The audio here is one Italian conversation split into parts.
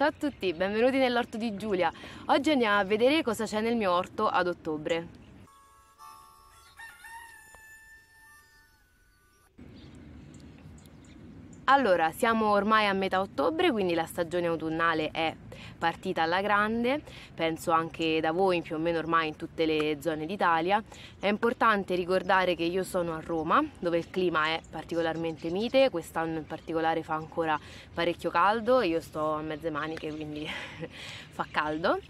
Ciao a tutti, benvenuti nell'orto di Giulia. Oggi andiamo a vedere cosa c'è nel mio orto ad ottobre. Allora, siamo ormai a metà ottobre, quindi la stagione autunnale è partita alla grande, penso anche da voi più o meno ormai in tutte le zone d'Italia. È importante ricordare che io sono a Roma, dove il clima è particolarmente mite, quest'anno in particolare fa ancora parecchio caldo, io sto a mezze maniche, quindi fa caldo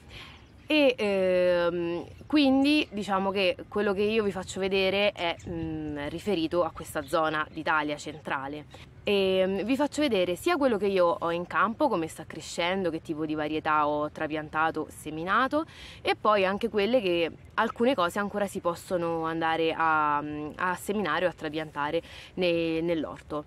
e ehm, quindi diciamo che quello che io vi faccio vedere è mh, mm, riferito a questa zona d'Italia centrale e ehm, vi faccio vedere sia quello che io ho in campo, come sta crescendo, che tipo di varietà ho trapiantato, seminato e poi anche quelle che alcune cose ancora si possono andare a, mm, a seminare o a trapiantare nell'orto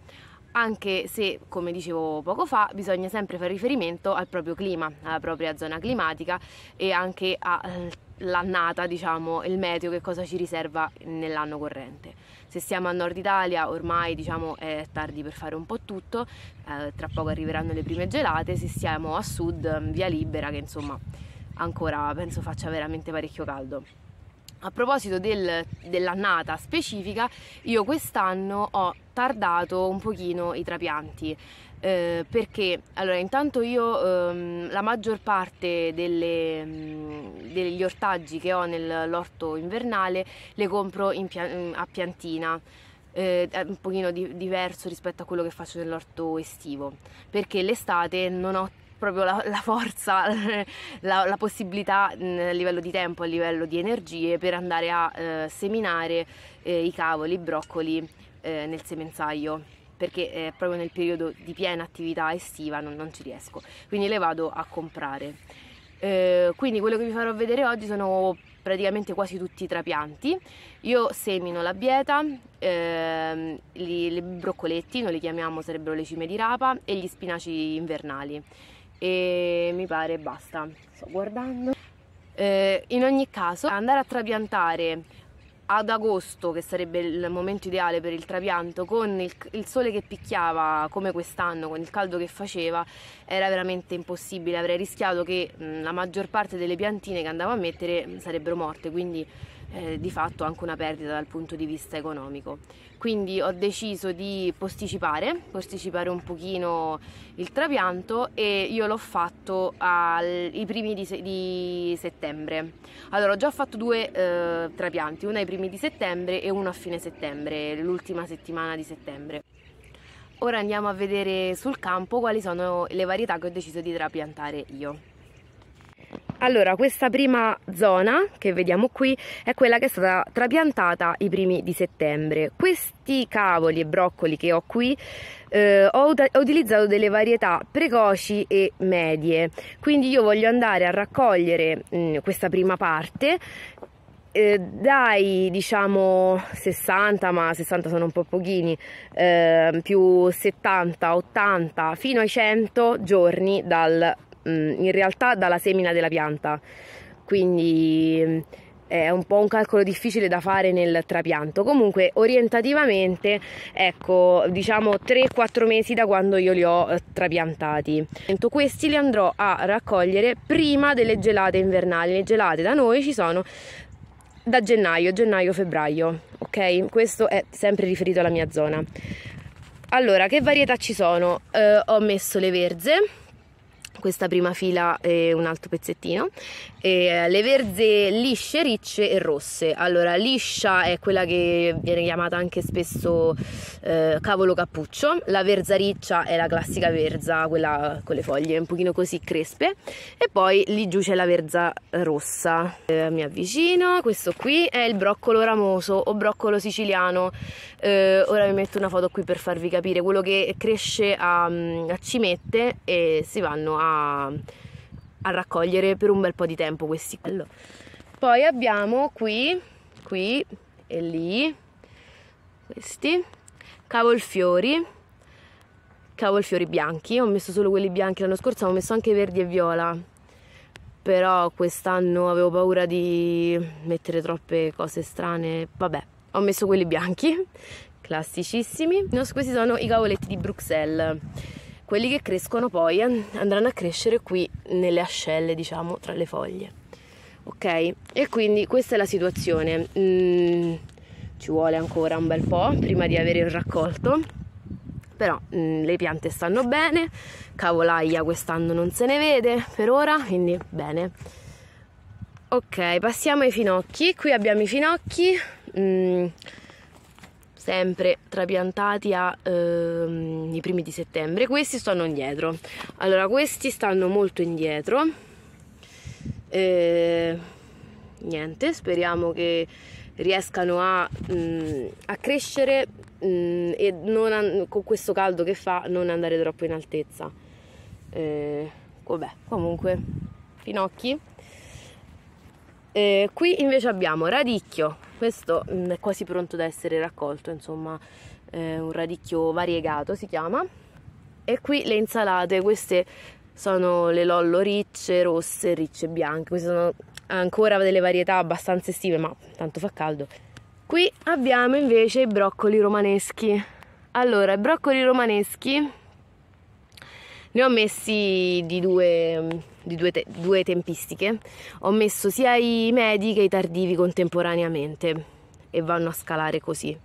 anche se, come dicevo poco fa, bisogna sempre fare riferimento al proprio clima, alla propria zona climatica e anche all'annata, eh, diciamo, il meteo che cosa ci riserva nell'anno corrente. Se siamo a nord Italia ormai diciamo è tardi per fare un po' tutto, eh, tra poco arriveranno le prime gelate, se siamo a sud mm, via libera che insomma ancora penso faccia veramente parecchio caldo. A proposito del, dell'annata specifica, io quest'anno ho tardato un pochino i trapianti. Eh, perché allora intanto io ehm, la maggior parte delle, mh, mm, degli ortaggi che ho nell'orto invernale le compro in pia- mm, a piantina eh, è un pochino di- diverso rispetto a quello che faccio nell'orto estivo perché l'estate non ho proprio la, la forza, la, la, possibilità mm, a livello di tempo, a livello di energie per andare a eh, seminare eh, i cavoli, i broccoli eh, nel semenzaio perché eh, proprio nel periodo di piena attività estiva non, non ci riesco, quindi le vado a comprare. Eh, quindi quello che vi farò vedere oggi sono praticamente quasi tutti i trapianti. Io semino la bieta, ehm, i broccoletti, noi li chiamiamo sarebbero le cime di rapa, e gli spinaci invernali e mi pare basta. Sto guardando. Eh, in ogni caso andare a trapiantare ad agosto, che sarebbe il momento ideale per il trapianto, con il, il sole che picchiava come quest'anno, con il caldo che faceva, era veramente impossibile. Avrei rischiato che mh, mm, la maggior parte delle piantine che andavo a mettere mh, mm, sarebbero morte, quindi eh, di fatto anche una perdita dal punto di vista economico. Quindi ho deciso di posticipare, posticipare un pochino il trapianto e io l'ho fatto ai primi di, se di, settembre. Allora ho già fatto due eh, trapianti, uno ai primi di settembre e uno a fine settembre, l'ultima settimana di settembre. Ora andiamo a vedere sul campo quali sono le varietà che ho deciso di trapiantare io. Allora, questa prima zona che vediamo qui è quella che è stata trapiantata i primi di settembre. Questi cavoli e broccoli che ho qui eh, ho, ho utilizzato delle varietà precoci e medie, quindi io voglio andare a raccogliere mh, mm, questa prima parte eh, dai diciamo 60 ma 60 sono un po' pochini eh, più 70 80 fino ai 100 giorni dal Mm, in realtà dalla semina della pianta, quindi mm, è un po' un calcolo difficile da fare nel trapianto. Comunque orientativamente, ecco, diciamo 3-4 mesi da quando io li ho eh, trapiantati. Questi li andrò a raccogliere prima delle gelate invernali. Le gelate da noi ci sono da gennaio, gennaio-febbraio, ok? Questo è sempre riferito alla mia zona. Allora, che varietà ci sono? Eh, ho messo le verze, questa prima fila e un altro pezzettino e eh, le verze lisce, ricce e rosse allora liscia è quella che viene chiamata anche spesso eh, cavolo cappuccio la verza riccia è la classica verza quella con le foglie un pochino così crespe e poi lì giù c'è la verza rossa eh, mi avvicino questo qui è il broccolo ramoso o broccolo siciliano eh, ora vi metto una foto qui per farvi capire quello che cresce a, mm, a cimette e si vanno a a, a raccogliere per un bel po' di tempo questi. Poi abbiamo qui, qui e lì, questi, cavolfiori, cavolfiori bianchi, ho messo solo quelli bianchi l'anno scorso, ho messo anche verdi e viola, però quest'anno avevo paura di mettere troppe cose strane, vabbè, ho messo quelli bianchi, classicissimi. Questi sono i cavoletti di Bruxelles quelli che crescono poi andranno a crescere qui nelle ascelle, diciamo, tra le foglie. Ok? E quindi questa è la situazione. Mm, ci vuole ancora un bel po' prima di avere il raccolto. Però mm, le piante stanno bene, cavolaia quest'anno non se ne vede per ora, quindi bene. Ok, passiamo ai finocchi. Qui abbiamo i finocchi. Mm, sempre trapiantati ai ehm, primi di settembre questi stanno indietro allora questi stanno molto indietro e, eh, niente speriamo che riescano a, mh, mm, a crescere mh, mm, e an- con questo caldo che fa non andare troppo in altezza e, eh, vabbè comunque finocchi e, eh, qui invece abbiamo radicchio questo mh, mm, è quasi pronto da essere raccolto insomma eh, un radicchio variegato si chiama e qui le insalate queste sono le lollo ricce, rosse, ricce e bianche queste sono ancora delle varietà abbastanza estive ma tanto fa caldo qui abbiamo invece i broccoli romaneschi allora i broccoli romaneschi ne ho messi di due, di due, te- due tempistiche, ho messo sia i medi che i tardivi contemporaneamente e vanno a scalare così.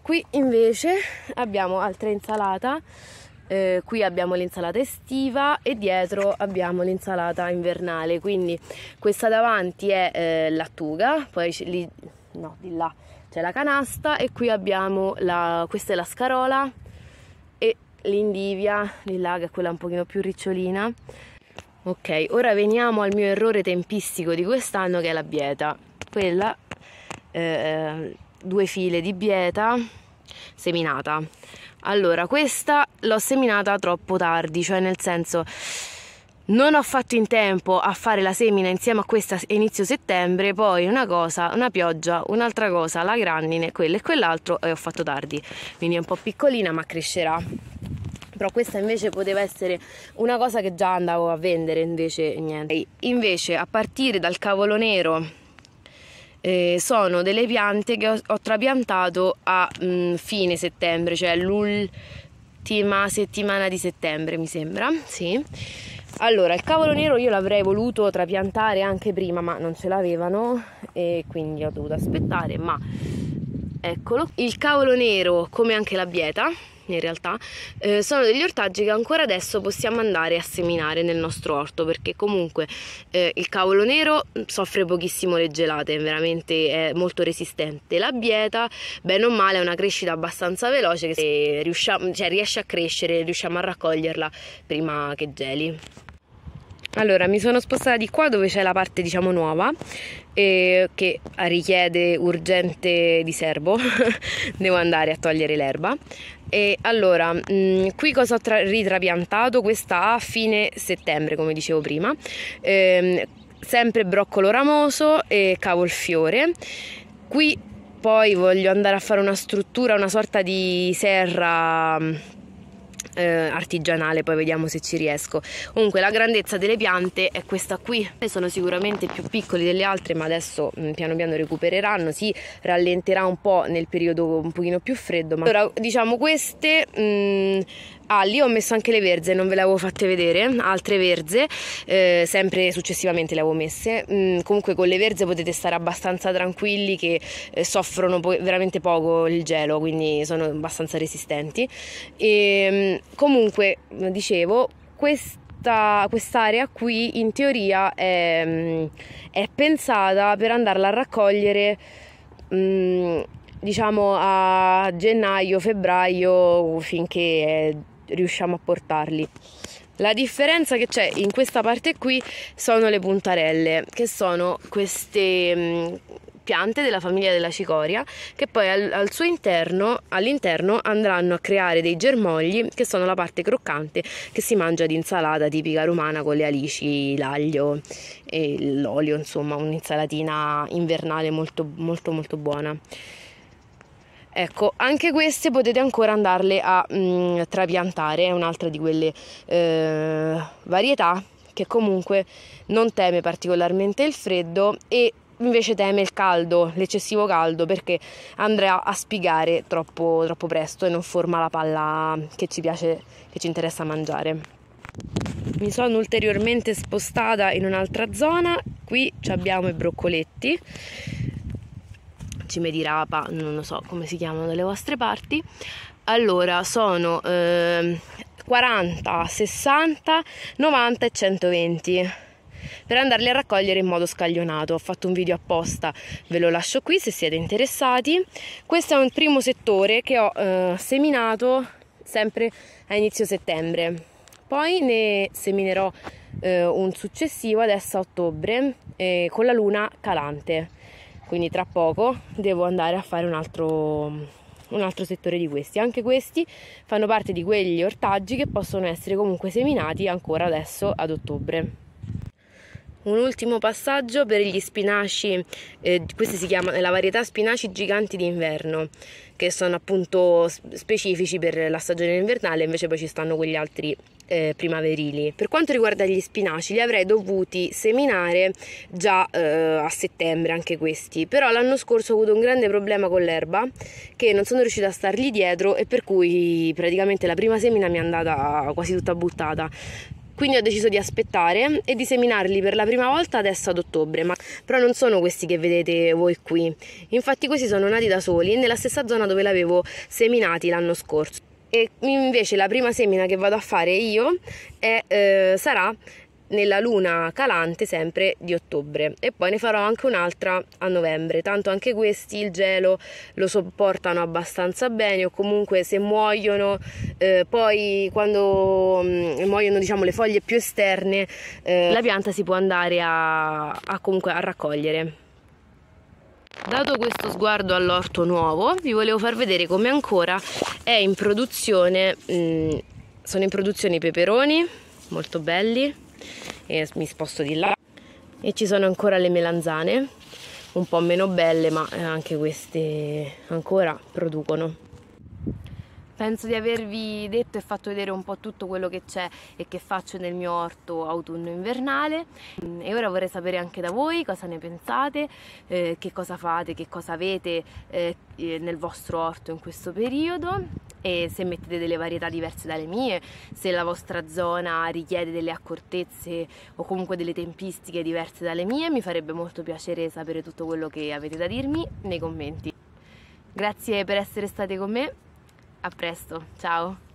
Qui invece abbiamo altra insalata, eh, qui abbiamo l'insalata estiva e dietro abbiamo l'insalata invernale, quindi questa davanti è eh, lattuga, poi lì, no, di là c'è la canasta e qui abbiamo la, questa è la scarola l'indivia, l'illaga è quella un pochino più ricciolina. Ok, ora veniamo al mio errore tempistico di quest'anno che è la bieta. Quella, eh, due file di bieta seminata. Allora, questa l'ho seminata troppo tardi, cioè nel senso non ho fatto in tempo a fare la semina insieme a questa inizio settembre, poi una cosa, una pioggia, un'altra cosa, la grandine, quello e quell'altro e ho fatto tardi. Quindi è un po' piccolina ma crescerà però questa invece poteva essere una cosa che già andavo a vendere, invece niente. Invece a partire dal cavolo nero eh, sono delle piante che ho, ho trapiantato a mh, mm, fine settembre, cioè l'ultima settimana di settembre mi sembra, sì. Allora, il cavolo nero io l'avrei voluto trapiantare anche prima, ma non ce l'avevano e quindi ho dovuto aspettare, ma eccolo. Il cavolo nero, come anche la bieta, in realtà, eh, sono degli ortaggi che ancora adesso possiamo andare a seminare nel nostro orto perché comunque eh, il cavolo nero soffre pochissimo le gelate, veramente è molto resistente. La bieta, bene o male, è una crescita abbastanza veloce che riusciamo, cioè, riesce a crescere, riusciamo a raccoglierla prima che geli. Allora, mi sono spostata di qua dove c'è la parte diciamo nuova eh, che richiede urgente diserbo. Devo andare a togliere l'erba. E allora, mh, mm, qui cosa ho tra- ritrapiantato? Questa a fine settembre, come dicevo prima. Eh, sempre broccolo ramoso e cavolfiore. Qui poi voglio andare a fare una struttura, una sorta di serra mm, eh, artigianale, poi vediamo se ci riesco. Comunque la grandezza delle piante è questa qui, sono sicuramente più piccoli delle altre ma adesso mh, mm, piano piano recupereranno, si rallenterà un po' nel periodo un pochino più freddo. Ma... Allora diciamo queste... Mh, mm, Ah, lì ho messo anche le verze, non ve le avevo fatte vedere, altre verze, eh, sempre successivamente le avevo messe. Mm, comunque con le verze potete stare abbastanza tranquilli che eh, soffrono po- veramente poco il gelo, quindi sono abbastanza resistenti. E, ehm, comunque, mm, dicevo, questo quest'area qui in teoria è, mm, è, pensata per andarla a raccogliere mm, diciamo a gennaio, febbraio finché è riusciamo a portarli. La differenza che c'è in questa parte qui sono le puntarelle, che sono queste mm, piante della famiglia della cicoria che poi al, al suo interno, all'interno andranno a creare dei germogli che sono la parte croccante che si mangia di insalata tipica romana con le alici, l'aglio e l'olio, insomma un'insalatina invernale molto molto molto buona. Ecco, anche queste potete ancora andarle a mh, mm, trapiantare, è un'altra di quelle eh, varietà che comunque non teme particolarmente il freddo e invece teme il caldo, l'eccessivo caldo, perché andrà a spigare troppo, troppo presto e non forma la palla che ci piace, che ci interessa mangiare. Mi sono ulteriormente spostata in un'altra zona, qui abbiamo i broccoletti cime di rapa, non so come si chiamano dalle vostre parti. Allora, sono eh, 40, 60, 90 e 120 per andarli a raccogliere in modo scaglionato. Ho fatto un video apposta, ve lo lascio qui se siete interessati. Questo è un primo settore che ho eh, seminato sempre a inizio settembre. Poi ne seminerò eh, un successivo adesso a ottobre eh, con la luna calante quindi tra poco devo andare a fare un altro, un altro settore di questi. Anche questi fanno parte di quegli ortaggi che possono essere comunque seminati ancora adesso ad ottobre. Un ultimo passaggio per gli spinaci, eh, questa si chiama la varietà spinaci giganti d'inverno, che sono appunto specifici per la stagione invernale, invece poi ci stanno quegli altri eh, primaverili. Per quanto riguarda gli spinaci, li avrei dovuti seminare già eh, a settembre anche questi, però l'anno scorso ho avuto un grande problema con l'erba che non sono riuscita a stargli dietro e per cui praticamente la prima semina mi è andata quasi tutta buttata. Quindi ho deciso di aspettare e di seminarli per la prima volta adesso ad ottobre, ma però non sono questi che vedete voi qui. Infatti questi sono nati da soli nella stessa zona dove l'avevo seminati l'anno scorso e invece la prima semina che vado a fare io è, eh, sarà nella luna calante sempre di ottobre e poi ne farò anche un'altra a novembre tanto anche questi il gelo lo sopportano abbastanza bene o comunque se muoiono eh, poi quando mh, mm, muoiono diciamo le foglie più esterne eh, la pianta si può andare a, a comunque a raccogliere Dato questo sguardo all'orto nuovo, vi volevo far vedere come ancora è in produzione, mh, mm, sono in produzione i peperoni, molto belli, e mi sposto di là, e ci sono ancora le melanzane, un po' meno belle, ma eh, anche queste ancora producono. Penso di avervi detto e fatto vedere un po' tutto quello che c'è e che faccio nel mio orto autunno-invernale mm, e ora vorrei sapere anche da voi cosa ne pensate, eh, che cosa fate, che cosa avete eh, nel vostro orto in questo periodo e se mettete delle varietà diverse dalle mie, se la vostra zona richiede delle accortezze o comunque delle tempistiche diverse dalle mie, mi farebbe molto piacere sapere tutto quello che avete da dirmi nei commenti. Grazie per essere state con me a presto, ciao!